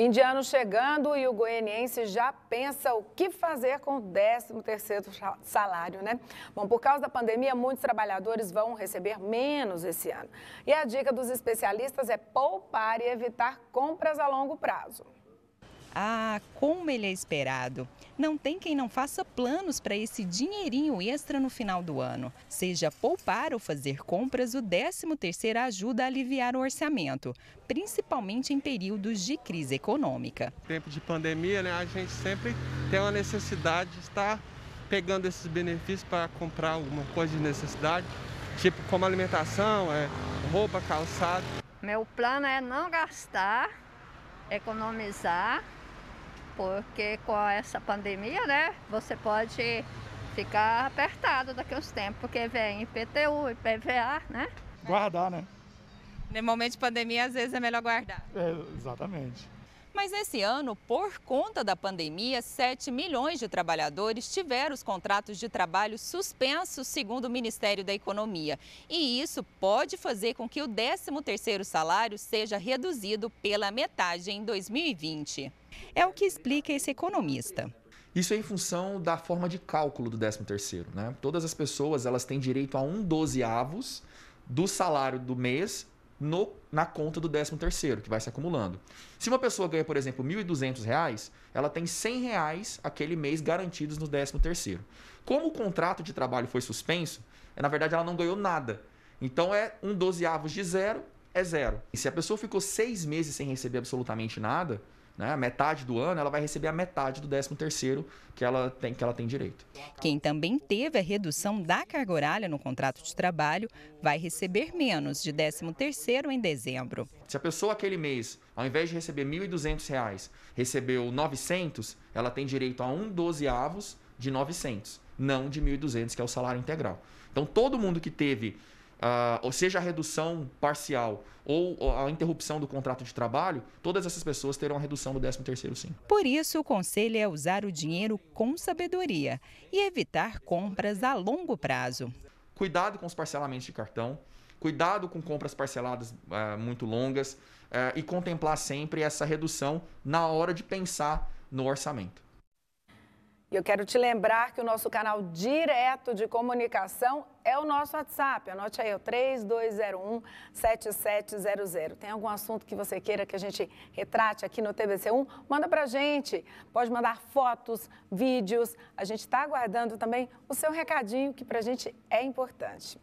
Indiano chegando e o goianiense já pensa o que fazer com o 13º salário, né? Bom, por causa da pandemia, muitos trabalhadores vão receber menos esse ano. E a dica dos especialistas é poupar e evitar compras a longo prazo. Ah, como ele é esperado! Não tem quem não faça planos para esse dinheirinho extra no final do ano. Seja poupar ou fazer compras, o 13 ajuda a aliviar o orçamento, principalmente em períodos de crise econômica. Tempo de pandemia, né, a gente sempre tem uma necessidade de estar pegando esses benefícios para comprar alguma coisa de necessidade, tipo como alimentação, é, roupa, calçado. Meu plano é não gastar, economizar porque com essa pandemia, né, você pode ficar apertado daqui a uns tempos, porque vem IPTU, IPVA, né? Guardar, né? No momento de pandemia, às vezes é melhor guardar. É, exatamente. Mas nesse ano, por conta da pandemia, 7 milhões de trabalhadores tiveram os contratos de trabalho suspensos, segundo o Ministério da Economia. E isso pode fazer com que o 13º salário seja reduzido pela metade em 2020. É o que explica esse economista. Isso é em função da forma de cálculo do 13º, né? Todas as pessoas, elas têm direito a um dozeavos do salário do mês no, na conta do 13 terceiro, que vai se acumulando. Se uma pessoa ganha, por exemplo, R$ 1.200, ela tem R$ reais aquele mês garantidos no 13 terceiro. Como o contrato de trabalho foi suspenso, é, na verdade ela não ganhou nada. Então é um dozeavos de zero, é zero. E se a pessoa ficou seis meses sem receber absolutamente nada, né? metade do ano, ela vai receber a metade do 13 terceiro que ela tem, que ela tem direito. Quem também teve a redução da carga horária no contrato de trabalho vai receber menos de 13 terceiro em dezembro. Se a pessoa aquele mês, ao invés de receber R$ 1.200, recebeu 900, ela tem direito a um dozeavos de 900, não de 1.200, que é o salário integral. Então, todo mundo que teve ah, ou seja a redução parcial ou a interrupção do contrato de trabalho, todas essas pessoas terão a redução do 13º sim. Por isso, o conselho é usar o dinheiro com sabedoria e evitar compras a longo prazo. Cuidado com os parcelamentos de cartão, cuidado com compras parceladas eh, muito longas eh, e contemplar sempre essa redução na hora de pensar no orçamento. E eu quero te lembrar que o nosso canal direto de comunicação é o nosso WhatsApp. Anote aí, o 3201-7700. Tem algum assunto que você queira que a gente retrate aqui no TBC1? Manda pra gente. Pode mandar fotos, vídeos. A gente está aguardando também o seu recadinho, que pra gente é importante.